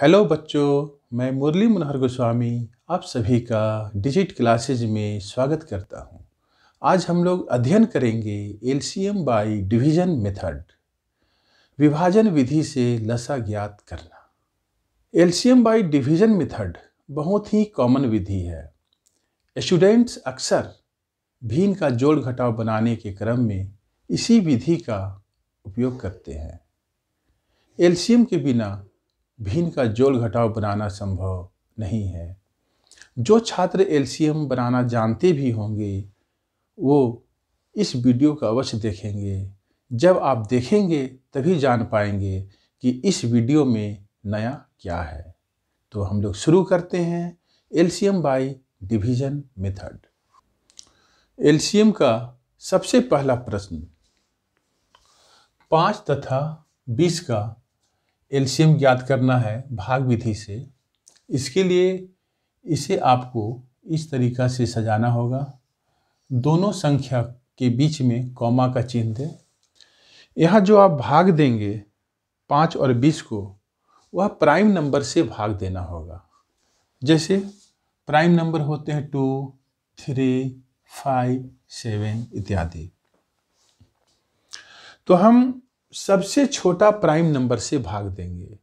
Hello बच्चों मैं मुरली मनोहर गोस्वामी आप सभी का डिजिट क्लासेज में स्वागत करता हूं। आज हम लोग अध्ययन करेंगे L C M by division method विभाजन विधि से लसा ज्ञात करना L C M by division method बहुत ही कॉमन विधि है स्टूडेंट्स अक्सर भीन का जोड़ घटाव बनाने के क्रम में इसी विधि का उपयोग करते हैं एलसीएम के बिना भिन्न का जोल घटाव बनाना संभव नहीं है जो छात्र एलसीएम बनाना जानते भी होंगे वो इस वीडियो का अवश्य देखेंगे जब आप देखेंगे तभी जान पाएंगे कि इस वीडियो में नया क्या है तो हम लोग शुरू करते हैं LCM by division method LCM का सबसे पहला प्रश्न पाँच तथा बीस का एल्शियम ज्ञात करना है भाग विधि से इसके लिए इसे आपको इस तरीका से सजाना होगा दोनों संख्या के बीच में कौमा का चिन्ह दें यहाँ जो आप भाग देंगे पाँच और बीस को वह प्राइम नंबर से भाग देना होगा जैसे प्राइम नंबर होते हैं टू थ्री फाइव सेवन इत्यादि तो हम सबसे छोटा प्राइम नंबर से भाग देंगे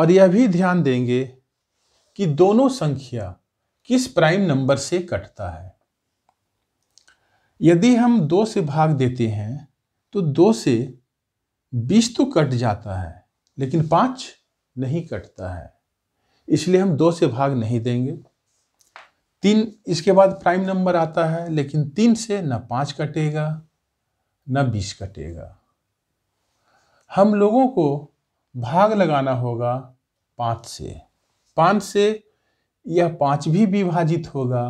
और यह भी ध्यान देंगे कि दोनों संख्या किस प्राइम नंबर से कटता है यदि हम दो से भाग देते हैं तो दो से बीस तो कट जाता है लेकिन पाँच नहीं कटता है इसलिए हम दो से भाग नहीं देंगे तीन इसके बाद प्राइम नंबर आता है लेकिन तीन से न पाँच कटेगा न बीस कटेगा हम लोगों को भाग लगाना होगा पाँच से पाँच से यह पाँच भी विभाजित होगा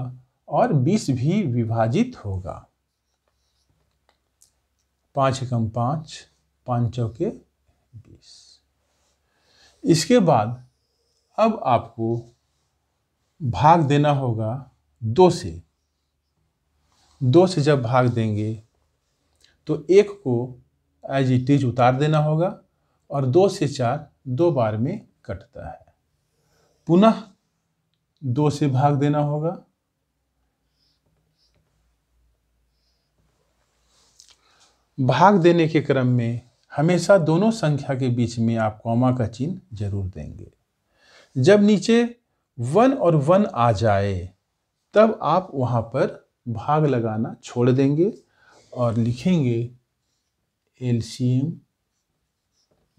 और बीस भी विभाजित होगा पाँच कम पाँच पाँच चौके बीस इसके बाद अब आपको भाग देना होगा दो से दो से जब भाग देंगे तो एक को एज इट इज उतार देना होगा और दो से चार दो बार में कटता है पुनः दो से भाग देना होगा भाग देने के क्रम में हमेशा दोनों संख्या के बीच में आप कॉमा का चिन्ह जरूर देंगे जब नीचे वन और वन आ जाए तब आप वहाँ पर भाग लगाना छोड़ देंगे और लिखेंगे एलसीएम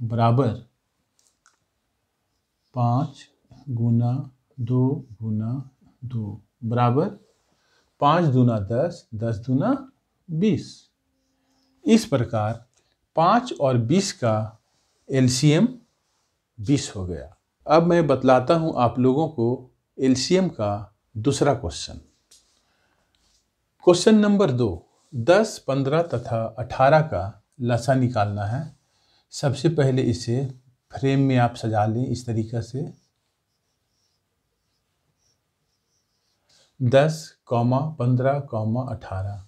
बराबर पाँच गुना दो गुना दो बराबर पाँच दूना दस दस दूना बीस इस प्रकार पाँच और बीस का एलसीएम बीस हो गया अब मैं बतलाता हूँ आप लोगों को एलसीएम का दूसरा क्वेश्चन क्वेश्चन नंबर दो दस पंद्रह तथा अठारह का लसा निकालना है सबसे पहले इसे फ्रेम में आप सजा लें इस तरीक़े से दस कौमा पंद्रह कौमा अठारह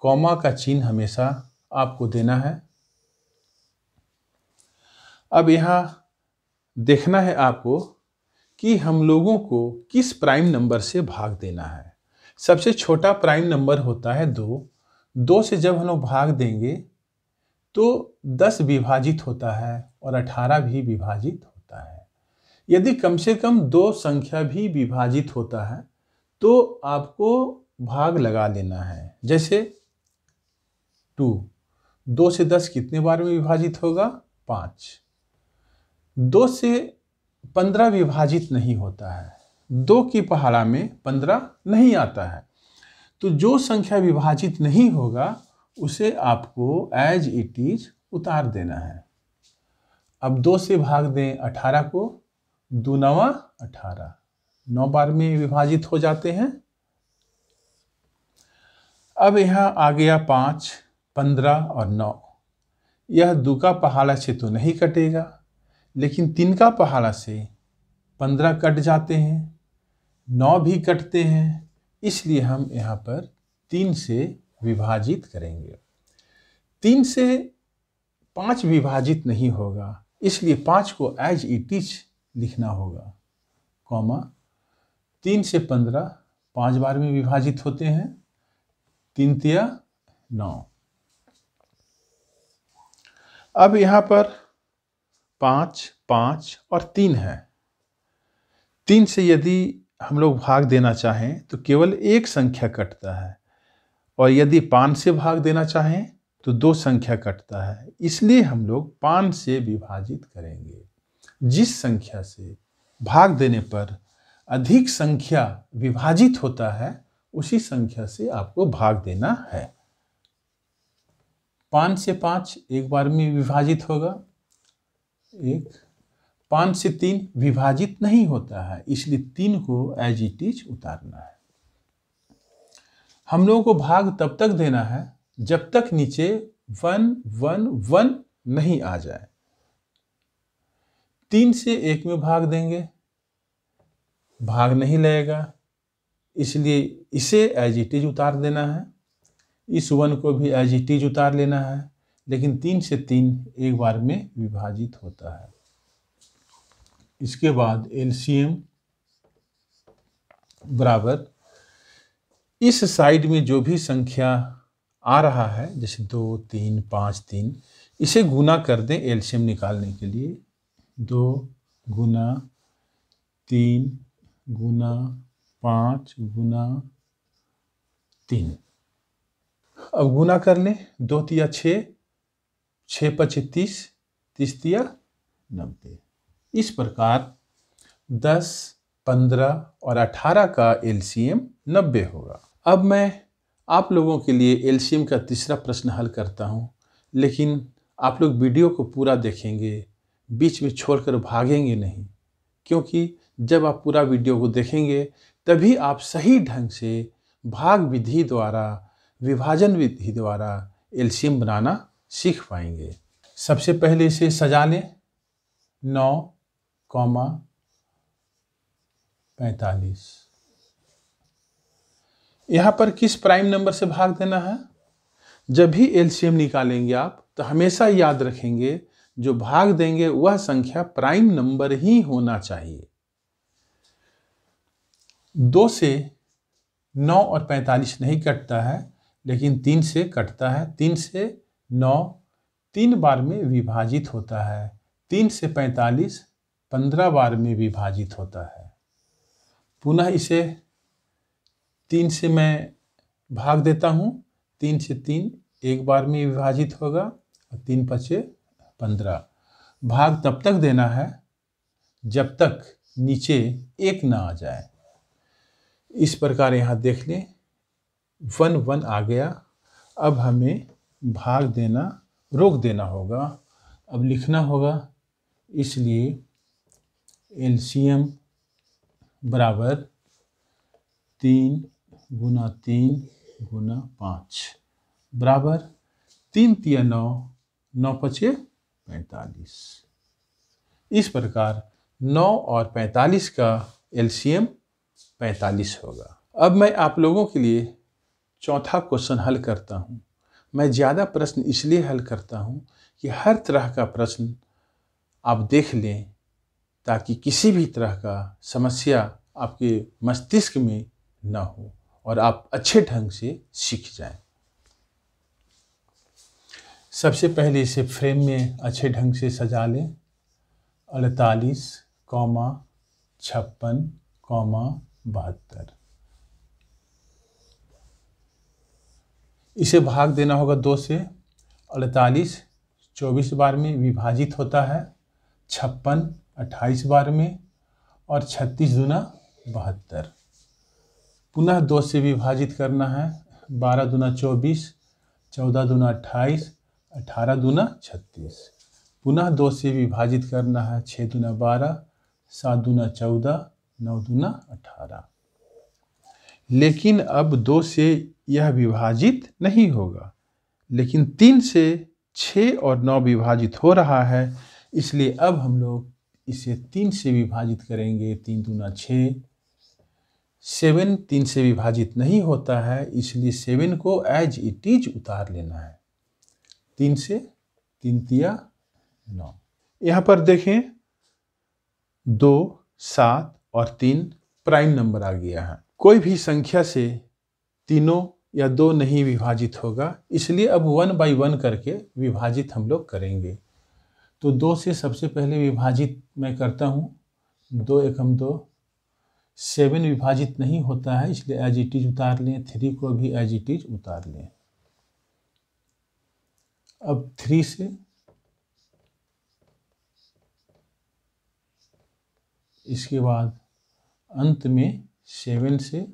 कौमा का चिन्ह हमेशा आपको देना है अब यहाँ देखना है आपको कि हम लोगों को किस प्राइम नंबर से भाग देना है सबसे छोटा प्राइम नंबर होता है दो दो से जब हम लोग भाग देंगे तो 10 विभाजित होता है और 18 भी विभाजित होता है यदि कम से कम दो संख्या भी विभाजित होता है तो आपको भाग लगा लेना है जैसे टू दो से दस कितने बार में विभाजित होगा पाँच दो से पंद्रह विभाजित नहीं होता है दो की पहाड़ा में पंद्रह नहीं आता है तो जो संख्या विभाजित नहीं होगा उसे आपको एज इट इज उतार देना है अब दो से भाग दें अठारह को दो नवा अठारह नौ बार में विभाजित हो जाते हैं अब यहाँ आ गया पाँच पंद्रह और नौ यह दो का पहाड़ा से तो नहीं कटेगा लेकिन तीन का पहाड़ा से पंद्रह कट जाते हैं नौ भी कटते हैं इसलिए हम यहाँ पर तीन से विभाजित करेंगे तीन से पांच विभाजित नहीं होगा इसलिए पांच को एज इट इज लिखना होगा कॉमा तीन से पंद्रह पांच बार में विभाजित होते हैं तीन तिया नौ अब यहां पर पांच पांच और तीन है तीन से यदि हम लोग भाग देना चाहें तो केवल एक संख्या कटता है और यदि पाँच से भाग देना चाहें तो दो संख्या कटता है इसलिए हम लोग पाँच से विभाजित करेंगे जिस संख्या से भाग देने पर अधिक संख्या विभाजित होता है उसी संख्या से आपको भाग देना है पाँच से पाँच एक बार में विभाजित होगा एक पाँच से तीन विभाजित नहीं होता है इसलिए तीन को एज इट इज उतारना है हम लोगों को भाग तब तक देना है जब तक नीचे वन वन वन नहीं आ जाए तीन से एक में भाग देंगे भाग नहीं लगेगा इसलिए इसे एज इट इज उतार देना है इस वन को भी एज इट इज उतार लेना है लेकिन तीन से तीन एक बार में विभाजित होता है इसके बाद एल बराबर इस साइड में जो भी संख्या आ रहा है जैसे दो तीन पाँच तीन इसे गुना कर दें एल्शियम निकालने के लिए दो गुना तीन गुना पाँच गुना तीन अब गुना कर लें दो तिया छः छः पचे तीस तीस तिया नब्बे इस प्रकार दस पंद्रह और अठारह का एलसीएम नब्बे होगा अब मैं आप लोगों के लिए एलसीएम का तीसरा प्रश्न हल करता हूँ लेकिन आप लोग वीडियो को पूरा देखेंगे बीच में छोड़कर भागेंगे नहीं क्योंकि जब आप पूरा वीडियो को देखेंगे तभी आप सही ढंग से भाग विधि द्वारा विभाजन विधि द्वारा एलसीएम बनाना सीख पाएंगे सबसे पहले इसे सजा लें नौ कॉमा पैंतालीस यहाँ पर किस प्राइम नंबर से भाग देना है जब भी एलसीएम निकालेंगे आप तो हमेशा याद रखेंगे जो भाग देंगे वह संख्या प्राइम नंबर ही होना चाहिए दो से नौ और पैंतालीस नहीं कटता है लेकिन तीन से कटता है तीन से नौ तीन बार में विभाजित होता है तीन से पैंतालीस पंद्रह बार में विभाजित होता है पुनः इसे तीन से मैं भाग देता हूँ तीन से तीन एक बार में विभाजित होगा और तीन पचे पंद्रह भाग तब तक देना है जब तक नीचे एक ना आ जाए इस प्रकार यहाँ देख लें वन वन आ गया अब हमें भाग देना रोक देना होगा अब लिखना होगा इसलिए एल बराबर तीन गुना तीन गुना पाँच बराबर तीन तिया नौ नौ पचे पैंतालीस इस प्रकार नौ और पैंतालीस का एलसीएम पैंतालीस होगा अब मैं आप लोगों के लिए चौथा क्वेश्चन हल करता हूँ मैं ज़्यादा प्रश्न इसलिए हल करता हूँ कि हर तरह का प्रश्न आप देख लें ताकि किसी भी तरह का समस्या आपके मस्तिष्क में ना हो और आप अच्छे ढंग से सीख जाएं सबसे पहले इसे फ्रेम में अच्छे ढंग से सजा लें अड़तालीस कौमा छप्पन कौमा बहत्तर इसे भाग देना होगा दो से अड़तालीस चौबीस बार में विभाजित होता है छप्पन अट्ठाईस बार में और छत्तीस दुना बहत्तर पुनः दो से विभाजित करना है बारह दुना चौबीस चौदह दूना अट्ठाईस अठारह दूना छत्तीस पुनः दो से विभाजित करना है छः दूना बारह सात दूना चौदह नौ दूना अठारह लेकिन अब दो से यह विभाजित नहीं होगा लेकिन तीन से छः और नौ विभाजित हो रहा है इसलिए अब हम लोग इसे तीन से विभाजित करेंगे तीन दूना छः सेवन तीन से विभाजित नहीं होता है इसलिए सेवन को एज इट इज उतार लेना है तीन से तीन तिया नौ यहाँ पर देखें दो सात और तीन प्राइम नंबर आ गया है कोई भी संख्या से तीनों या दो नहीं विभाजित होगा इसलिए अब वन बाई वन करके विभाजित हम लोग करेंगे तो दो से सबसे पहले विभाजित मैं करता हूँ दो एकम दो सेवन विभाजित नहीं होता है इसलिए एज इट इज उतार लें थ्री को भी एज इट इज उतार लें अब थ्री से इसके बाद अंत में सेवन से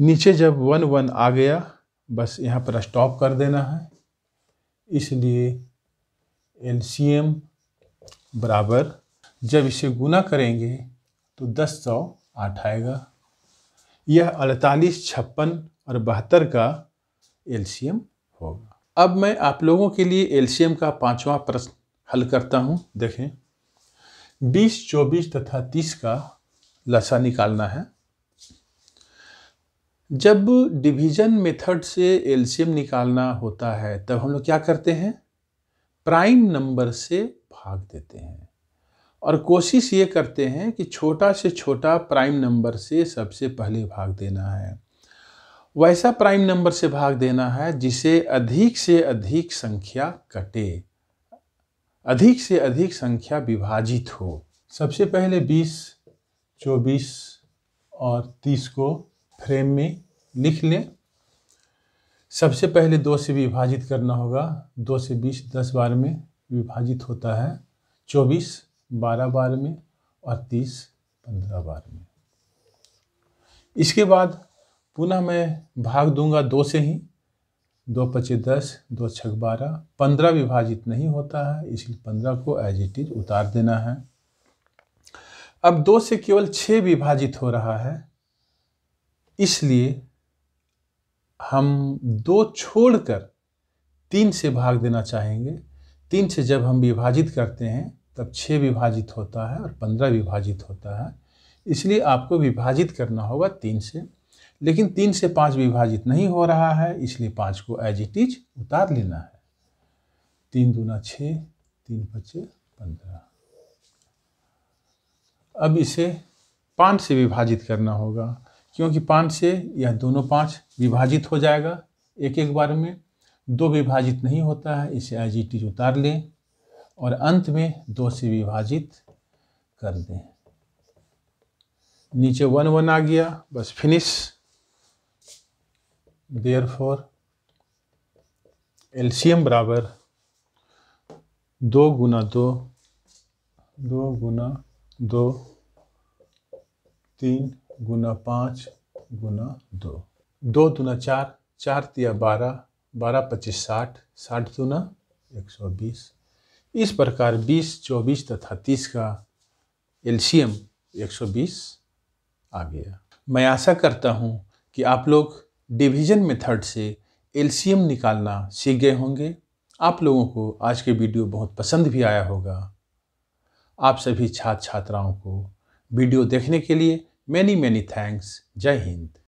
नीचे जब वन वन आ गया बस यहाँ पर स्टॉप कर देना है इसलिए एम बराबर जब इसे गुना करेंगे तो दस सौ आठ आएगा यह अड़तालीस छप्पन और बहत्तर का एलसीएम होगा अब मैं आप लोगों के लिए एलसीएम का पांचवा प्रश्न हल करता हूं देखें बीस चौबीस तथा तीस का लसा निकालना है जब डिवीजन मेथड से एलसीएम निकालना होता है तब हम लोग क्या करते हैं प्राइम नंबर से भाग देते हैं और कोशिश ये करते हैं कि छोटा से छोटा प्राइम नंबर से सबसे पहले भाग देना है वैसा प्राइम नंबर से भाग देना है जिसे अधिक से अधिक संख्या कटे अधिक से अधिक संख्या विभाजित हो सबसे पहले 20, 24 और 30 को फ्रेम में लिख लें सबसे पहले दो से विभाजित करना होगा दो से बीस दस बार में विभाजित होता है चौबीस बारह बार में और तीस पंद्रह बार में इसके बाद पुनः मैं भाग दूंगा दो से ही दो पचे दस दो छक बारह पंद्रह विभाजित नहीं होता है इसलिए पंद्रह को एज इट इज उतार देना है अब दो से केवल छः विभाजित हो रहा है इसलिए हम दो छोड़कर तीन से भाग देना चाहेंगे तीन से जब हम विभाजित करते हैं तब छः विभाजित होता है और पंद्रह विभाजित होता है इसलिए आपको विभाजित करना होगा तीन से लेकिन तीन से पाँच विभाजित नहीं हो रहा है इसलिए पाँच को एज इट इज उतार लेना है तीन दूना छः तीन पच्चे पंद्रह अब इसे पाँच से विभाजित करना होगा क्योंकि पाँच से यह दोनों पाँच विभाजित हो जाएगा एक एक बार में दो विभाजित नहीं होता है इसे एज इट इज उतार लें और अंत में दो से विभाजित कर दें नीचे वन वन आ गया बस फिनिश देयर फॉर एल्शियम बराबर दो गुना दो दो गुना दो तीन गुना पाँच गुना दो दो दुना चार चार तिया बारह बारह पच्चीस साठ साठ दुना एक सौ बीस इस प्रकार 20, 24 तथा 30 का एलसीएम 120 आ गया मैं आशा करता हूँ कि आप लोग डिवीजन मेथड से एलसीएम निकालना सीख गए होंगे आप लोगों को आज के वीडियो बहुत पसंद भी आया होगा आप सभी छात्र छात्राओं को वीडियो देखने के लिए मैनी मैनी थैंक्स जय हिंद